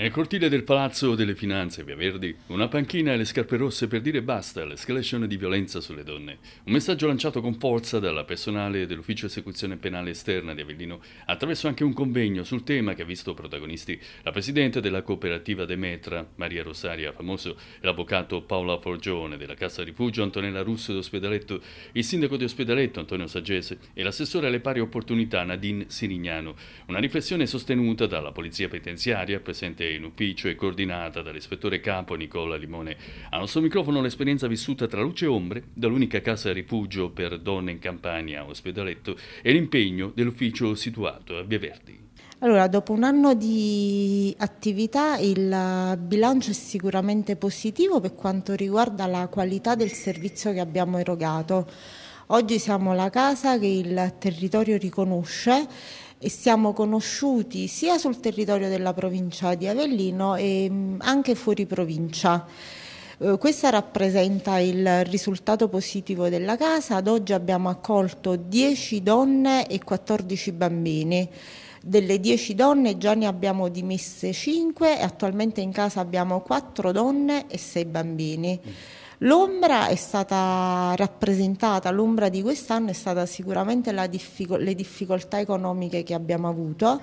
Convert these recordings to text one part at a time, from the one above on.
Nel cortile del Palazzo delle Finanze Via Verdi, una panchina e le scarpe rosse per dire basta all'escalation di violenza sulle donne. Un messaggio lanciato con forza dalla personale dell'Ufficio Esecuzione Penale Esterna di Avellino, attraverso anche un convegno sul tema che ha visto protagonisti la presidente della cooperativa Demetra, Maria Rosaria Famoso, l'avvocato Paola Forgione della Cassa Rifugio Antonella Russo d'Ospedaletto, il sindaco di Ospedaletto Antonio Saggese e l'assessore alle pari opportunità Nadine Sirignano. Una riflessione sostenuta dalla Polizia Penitenziaria presente in ufficio e coordinata dall'ispettore capo Nicola Limone. Al nostro microfono l'esperienza vissuta tra luce e ombre dall'unica casa rifugio per donne in campagna, ospedaletto, e l'impegno dell'ufficio situato a Via Verdi. Allora, dopo un anno di attività il bilancio è sicuramente positivo per quanto riguarda la qualità del servizio che abbiamo erogato. Oggi siamo la casa che il territorio riconosce e siamo conosciuti sia sul territorio della provincia di Avellino e mm, anche fuori provincia. Eh, questa rappresenta il risultato positivo della casa. Ad oggi abbiamo accolto 10 donne e 14 bambini. Delle 10 donne già ne abbiamo dimesse 5 e attualmente in casa abbiamo 4 donne e 6 bambini. Mm. L'ombra è stata rappresentata, l'ombra di quest'anno è stata sicuramente diffico- le difficoltà economiche che abbiamo avuto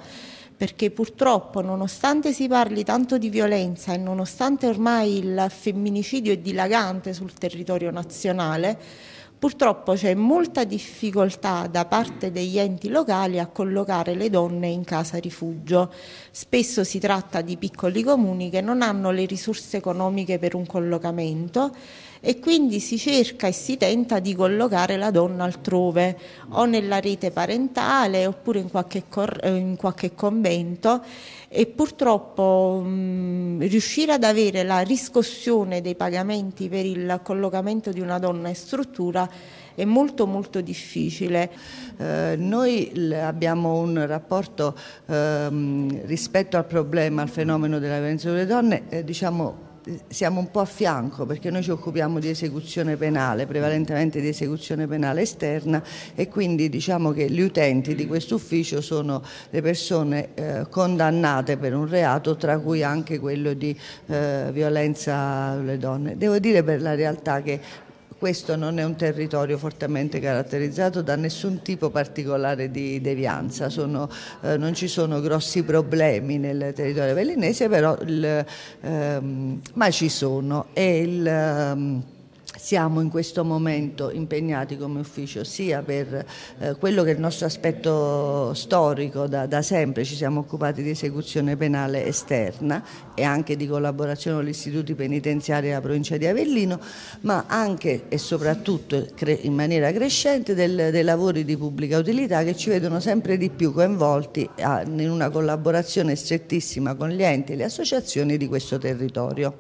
perché purtroppo nonostante si parli tanto di violenza e nonostante ormai il femminicidio è dilagante sul territorio nazionale, Purtroppo c'è molta difficoltà da parte degli enti locali a collocare le donne in casa rifugio. Spesso si tratta di piccoli comuni che non hanno le risorse economiche per un collocamento e quindi si cerca e si tenta di collocare la donna altrove, o nella rete parentale oppure in qualche, eh, in qualche convento e purtroppo mh, mm, riuscire ad avere la riscossione dei pagamenti per il collocamento di una donna in struttura è molto molto difficile. Eh, noi abbiamo un rapporto ehm, rispetto al problema, al fenomeno della violenza sulle donne, eh, diciamo eh, siamo un po' a fianco perché noi ci occupiamo di esecuzione penale, prevalentemente di esecuzione penale esterna e quindi diciamo che gli utenti di questo ufficio sono le persone eh, condannate per un reato, tra cui anche quello di eh, violenza alle donne. Devo dire per la realtà che questo non è un territorio fortemente caratterizzato da nessun tipo particolare di devianza, sono, eh, non ci sono grossi problemi nel territorio bellinese, però il, ehm, ma ci sono. E il, ehm, siamo in questo momento impegnati come ufficio sia per eh, quello che è il nostro aspetto storico, da, da, sempre ci siamo occupati di esecuzione penale esterna e anche di collaborazione con gli istituti penitenziari della provincia di Avellino, ma anche e soprattutto in maniera crescente del, dei lavori di pubblica utilità che ci vedono sempre di più coinvolti a, in una collaborazione strettissima con gli enti e le associazioni di questo territorio.